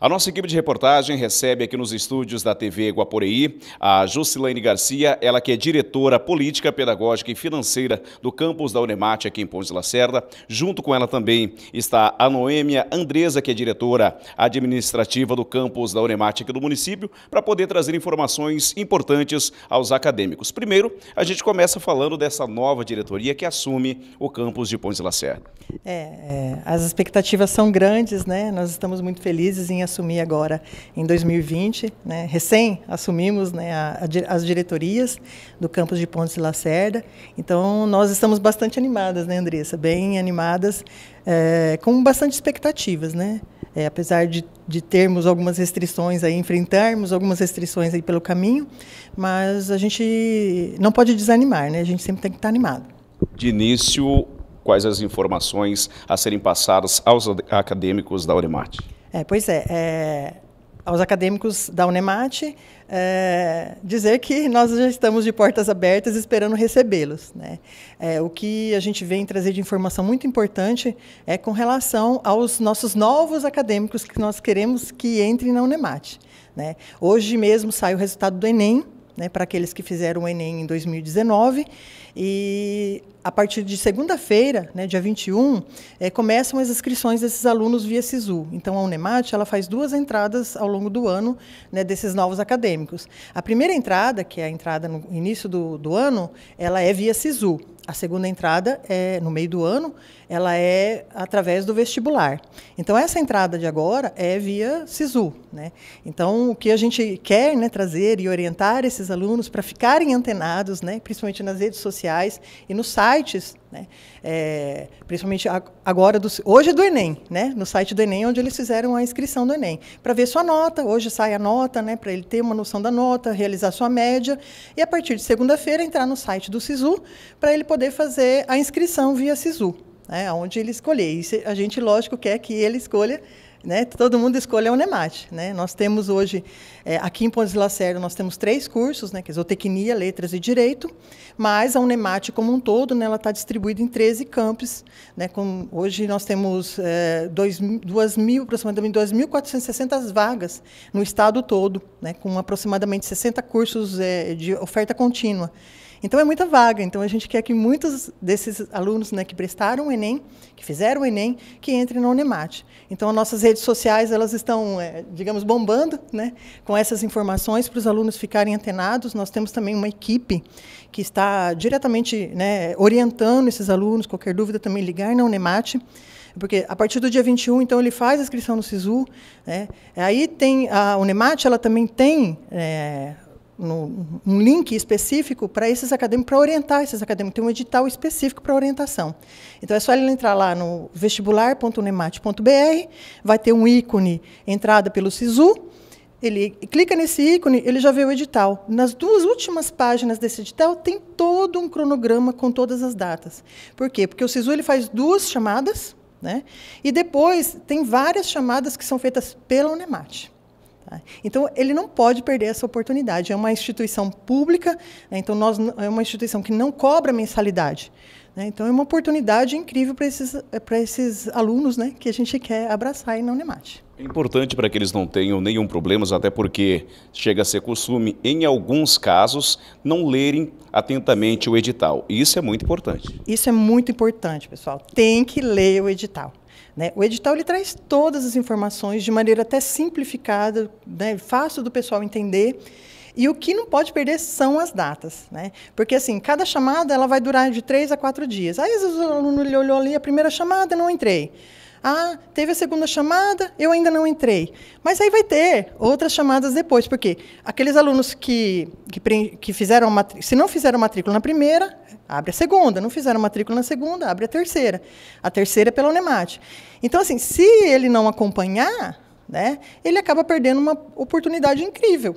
A nossa equipe de reportagem recebe aqui nos estúdios da TV Guaporeí a Jusilaine Garcia, ela que é diretora política, pedagógica e financeira do campus da Unemate aqui em Pontes de Lacerda. Junto com ela também está a Noêmia Andresa, que é diretora administrativa do campus da Unemate aqui do município, para poder trazer informações importantes aos acadêmicos. Primeiro, a gente começa falando dessa nova diretoria que assume o campus de Pontes de Lacerda. É, é, as expectativas são grandes, né? Nós estamos muito felizes em assumir assumir agora em 2020. Né? Recém assumimos né, a, a, as diretorias do campus de Pontes e Lacerda. Então, nós estamos bastante animadas, né, Andressa? Bem animadas, é, com bastante expectativas, né? É, apesar de, de termos algumas restrições aí, enfrentarmos algumas restrições aí pelo caminho, mas a gente não pode desanimar, né? A gente sempre tem que estar animado. De início, quais as informações a serem passadas aos acadêmicos da Uremate? É, pois é, é, aos acadêmicos da Unemate é, dizer que nós já estamos de portas abertas esperando recebê-los. Né? É, o que a gente vem trazer de informação muito importante é com relação aos nossos novos acadêmicos que nós queremos que entrem na Unemate. Né? Hoje mesmo sai o resultado do Enem, né, para aqueles que fizeram o Enem em 2019. E a partir de segunda-feira, né, dia 21, é, eh, começam as inscrições desses alunos via SISU. Então, a Unemat ela faz duas entradas ao longo do ano né, desses novos acadêmicos. A primeira entrada, que é a entrada no início do, do ano, ela é via SISU. A segunda entrada é no meio do ano, ela é através do vestibular. Então essa entrada de agora é via SISU, né? Então o que a gente quer, né, trazer e orientar esses alunos para ficarem antenados, né, principalmente nas redes sociais e nos sites, né, é, principalmente agora, do, hoje é do Enem, né, no site do Enem, onde eles fizeram a inscrição do Enem, para ver sua nota, hoje sai a nota, né, para ele ter uma noção da nota, realizar sua média, e a partir de segunda-feira entrar no site do SISU para ele poder fazer a inscrição via SISU, né, onde ele escolher. E a gente, lógico, quer que ele escolha né? Todo mundo escolhe a nemate, né? Nós temos hoje é, aqui em Pontes Lacerda nós temos três cursos, né? Que é zootecnia, letras e direito, mas a Unemate como um todo, né? Ela está distribuída em 13 campos, né? Com, hoje nós temos é, dois, duas mil, aproximadamente 2.460 vagas no estado todo, né? Com aproximadamente 60 cursos é, de oferta contínua. Então é muita vaga. Então a gente quer que muitos desses alunos né, que prestaram o Enem, que fizeram o Enem, que entrem na Unemate. Então as nossas redes sociais elas estão, é, digamos, bombando né, com essas informações para os alunos ficarem antenados. Nós temos também uma equipe que está diretamente né, orientando esses alunos. Qualquer dúvida, também ligar na Unemate porque a partir do dia 21, então, ele faz a inscrição no SISU. Né? Aí tem a Unemate, ela também tem é, no, um link específico para esses acadêmicos, para orientar esses acadêmicos. Tem um edital específico para orientação. Então é só ele entrar lá no vestibular.unemate.br, vai ter um ícone entrada pelo SISU. Ele clica nesse ícone, ele já vê o edital. Nas duas últimas páginas desse edital tem todo um cronograma com todas as datas. Por quê? Porque o SISU ele faz duas chamadas, né? E depois tem várias chamadas que são feitas pela Unemate. Então, ele não pode perder essa oportunidade. É uma instituição pública, né? então nós, é uma instituição que não cobra mensalidade. Né? Então, é uma oportunidade incrível para esses, eh, para esses alunos né? que a gente quer abraçar e não Unemate. É importante para que eles não tenham nenhum problema, até porque chega a ser costume, em alguns casos, não lerem atentamente o edital. Isso é muito importante. Isso é muito importante, pessoal. Tem que ler o edital. Né? O edital ele traz todas as informações de maneira até simplificada, né? fácil do pessoal entender. E o que não pode perder são as datas, né? Porque assim, cada chamada ela vai durar de três a quatro dias. Aí às vezes o aluno olhou ali a primeira chamada, e não entrei. Ah, teve a segunda chamada, eu ainda não entrei. Mas aí vai ter outras chamadas depois, porque aqueles alunos que, que, que fizeram se não fizeram matrícula na primeira, abre a segunda. Não fizeram matrícula na segunda, abre a terceira. A terceira é pela Unemate. Então, assim, se ele não acompanhar, né, ele acaba perdendo uma oportunidade incrível.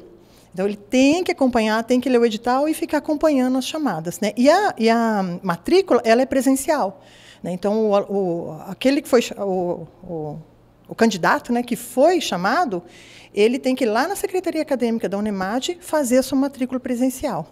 Então, ele tem que acompanhar, tem que ler o edital e ficar acompanhando as chamadas. Né? E, a, e a matrícula, ela é presencial. Né? Então, o, o, aquele que foi o, o, o candidato né, que foi chamado, ele tem que ir lá na Secretaria Acadêmica da Unemate fazer a sua matrícula presencial.